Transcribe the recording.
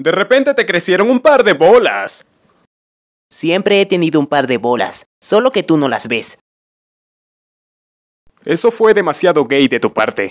De repente te crecieron un par de bolas. Siempre he tenido un par de bolas, solo que tú no las ves. Eso fue demasiado gay de tu parte.